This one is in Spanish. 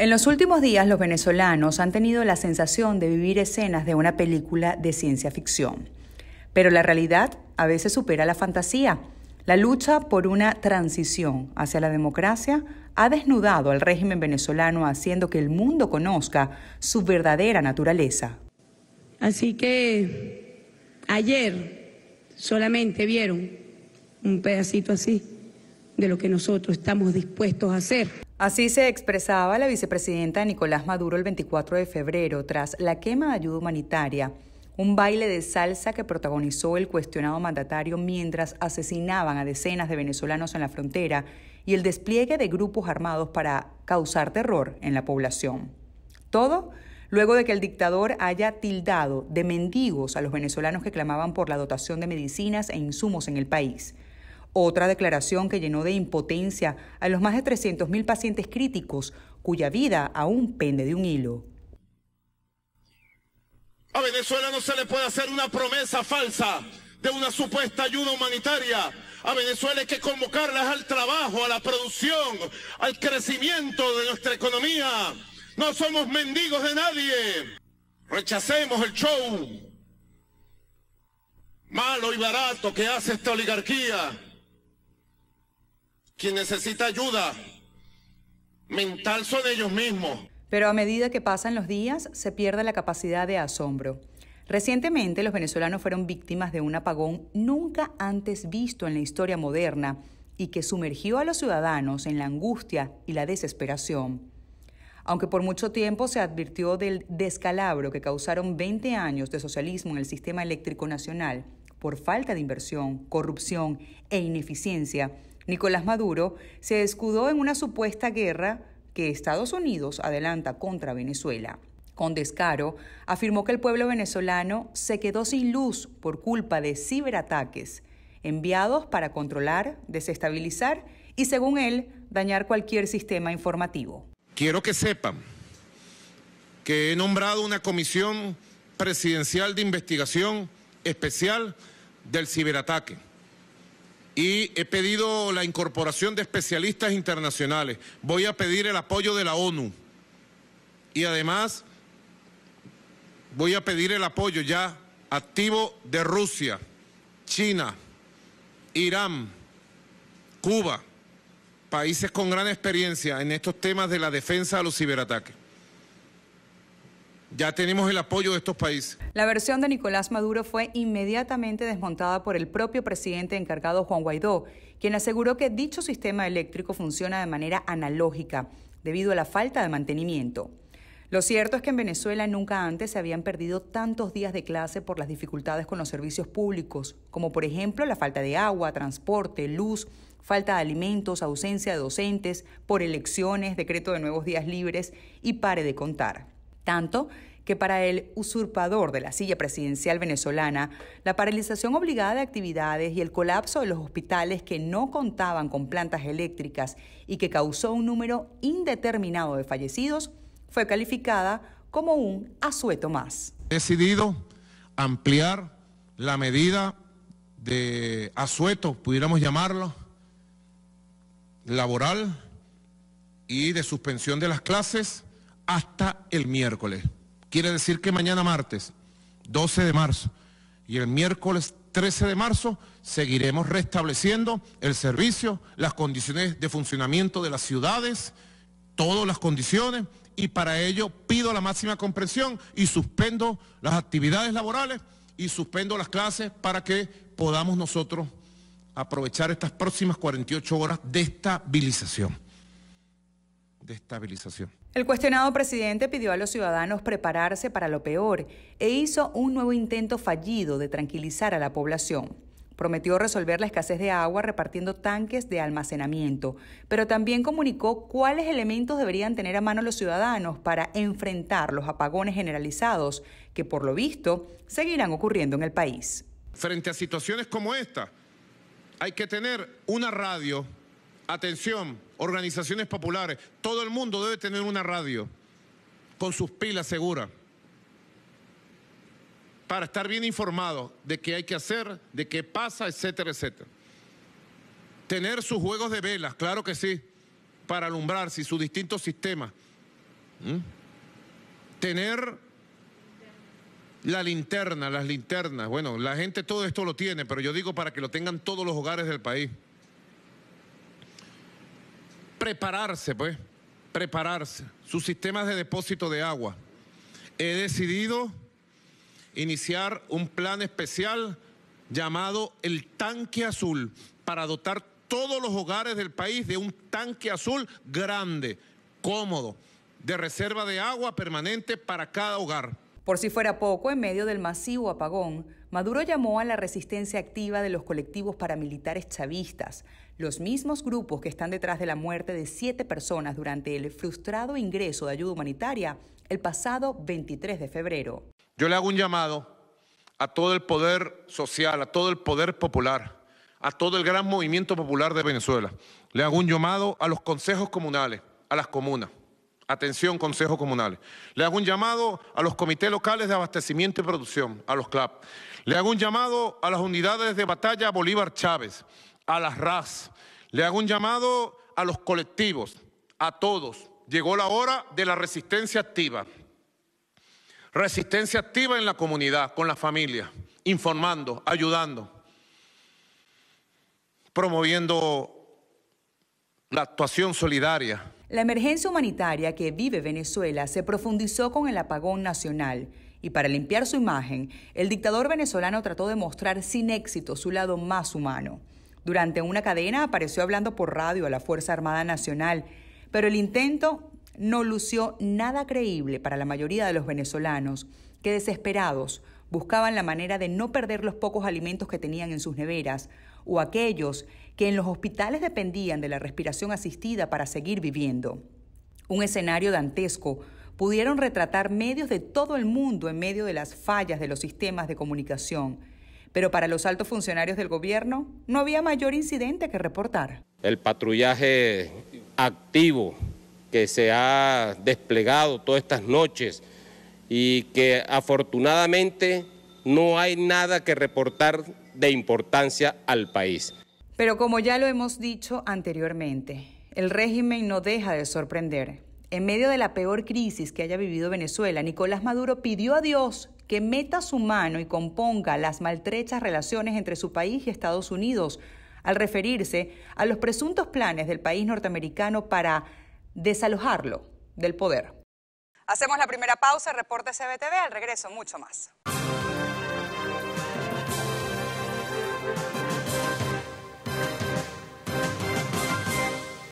En los últimos días los venezolanos han tenido la sensación de vivir escenas de una película de ciencia ficción. Pero la realidad a veces supera la fantasía. La lucha por una transición hacia la democracia ha desnudado al régimen venezolano haciendo que el mundo conozca su verdadera naturaleza. Así que ayer solamente vieron un pedacito así de lo que nosotros estamos dispuestos a hacer. Así se expresaba la vicepresidenta Nicolás Maduro el 24 de febrero tras la quema de ayuda humanitaria, un baile de salsa que protagonizó el cuestionado mandatario mientras asesinaban a decenas de venezolanos en la frontera y el despliegue de grupos armados para causar terror en la población. Todo luego de que el dictador haya tildado de mendigos a los venezolanos que clamaban por la dotación de medicinas e insumos en el país. Otra declaración que llenó de impotencia a los más de 300.000 pacientes críticos cuya vida aún pende de un hilo. A Venezuela no se le puede hacer una promesa falsa de una supuesta ayuda humanitaria. A Venezuela hay que convocarlas al trabajo, a la producción, al crecimiento de nuestra economía. No somos mendigos de nadie. Rechacemos el show malo y barato que hace esta oligarquía. Quien necesita ayuda mental son ellos mismos. Pero a medida que pasan los días, se pierde la capacidad de asombro. Recientemente, los venezolanos fueron víctimas de un apagón nunca antes visto en la historia moderna y que sumergió a los ciudadanos en la angustia y la desesperación. Aunque por mucho tiempo se advirtió del descalabro que causaron 20 años de socialismo en el sistema eléctrico nacional por falta de inversión, corrupción e ineficiencia, Nicolás Maduro se escudó en una supuesta guerra que Estados Unidos adelanta contra Venezuela. Con descaro, afirmó que el pueblo venezolano se quedó sin luz por culpa de ciberataques enviados para controlar, desestabilizar y, según él, dañar cualquier sistema informativo. Quiero que sepan que he nombrado una comisión presidencial de investigación especial del ciberataque y he pedido la incorporación de especialistas internacionales. Voy a pedir el apoyo de la ONU y además voy a pedir el apoyo ya activo de Rusia, China, Irán, Cuba, países con gran experiencia en estos temas de la defensa a los ciberataques. Ya tenemos el apoyo de estos países. La versión de Nicolás Maduro fue inmediatamente desmontada por el propio presidente encargado Juan Guaidó, quien aseguró que dicho sistema eléctrico funciona de manera analógica, debido a la falta de mantenimiento. Lo cierto es que en Venezuela nunca antes se habían perdido tantos días de clase por las dificultades con los servicios públicos, como por ejemplo la falta de agua, transporte, luz, falta de alimentos, ausencia de docentes, por elecciones, decreto de nuevos días libres y pare de contar tanto que para el usurpador de la silla presidencial venezolana, la paralización obligada de actividades y el colapso de los hospitales que no contaban con plantas eléctricas y que causó un número indeterminado de fallecidos, fue calificada como un asueto más. Decidido ampliar la medida de asueto, pudiéramos llamarlo, laboral y de suspensión de las clases hasta el miércoles. Quiere decir que mañana martes, 12 de marzo, y el miércoles 13 de marzo seguiremos restableciendo el servicio, las condiciones de funcionamiento de las ciudades, todas las condiciones, y para ello pido la máxima comprensión y suspendo las actividades laborales y suspendo las clases para que podamos nosotros aprovechar estas próximas 48 horas de estabilización estabilización. El cuestionado presidente pidió a los ciudadanos prepararse para lo peor e hizo un nuevo intento fallido de tranquilizar a la población. Prometió resolver la escasez de agua repartiendo tanques de almacenamiento, pero también comunicó cuáles elementos deberían tener a mano los ciudadanos para enfrentar los apagones generalizados que, por lo visto, seguirán ocurriendo en el país. Frente a situaciones como esta, hay que tener una radio, atención, organizaciones populares, todo el mundo debe tener una radio con sus pilas seguras para estar bien informado de qué hay que hacer, de qué pasa, etcétera, etcétera. Tener sus juegos de velas, claro que sí, para alumbrarse y sus distintos sistemas. Tener la linterna, las linternas. Bueno, la gente todo esto lo tiene, pero yo digo para que lo tengan todos los hogares del país prepararse, pues, prepararse, sus sistemas de depósito de agua. He decidido iniciar un plan especial llamado el tanque azul para dotar todos los hogares del país de un tanque azul grande, cómodo, de reserva de agua permanente para cada hogar. Por si fuera poco, en medio del masivo apagón, Maduro llamó a la resistencia activa de los colectivos paramilitares chavistas, los mismos grupos que están detrás de la muerte de siete personas durante el frustrado ingreso de ayuda humanitaria el pasado 23 de febrero. Yo le hago un llamado a todo el poder social, a todo el poder popular, a todo el gran movimiento popular de Venezuela. Le hago un llamado a los consejos comunales, a las comunas. Atención, consejos comunales. Le hago un llamado a los comités locales de abastecimiento y producción, a los CLAP. Le hago un llamado a las unidades de batalla Bolívar Chávez, a las RAS. Le hago un llamado a los colectivos, a todos. Llegó la hora de la resistencia activa. Resistencia activa en la comunidad, con la familia, informando, ayudando, promoviendo la actuación solidaria la emergencia humanitaria que vive Venezuela se profundizó con el apagón nacional y para limpiar su imagen, el dictador venezolano trató de mostrar sin éxito su lado más humano. Durante una cadena apareció hablando por radio a la Fuerza Armada Nacional, pero el intento no lució nada creíble para la mayoría de los venezolanos, que desesperados buscaban la manera de no perder los pocos alimentos que tenían en sus neveras o aquellos que en los hospitales dependían de la respiración asistida para seguir viviendo. Un escenario dantesco pudieron retratar medios de todo el mundo en medio de las fallas de los sistemas de comunicación. Pero para los altos funcionarios del gobierno no había mayor incidente que reportar. El patrullaje activo que se ha desplegado todas estas noches y que afortunadamente no hay nada que reportar de importancia al país. Pero como ya lo hemos dicho anteriormente, el régimen no deja de sorprender. En medio de la peor crisis que haya vivido Venezuela, Nicolás Maduro pidió a Dios que meta su mano y componga las maltrechas relaciones entre su país y Estados Unidos, al referirse a los presuntos planes del país norteamericano para desalojarlo del poder. Hacemos la primera pausa, reporte CBTV, al regreso mucho más.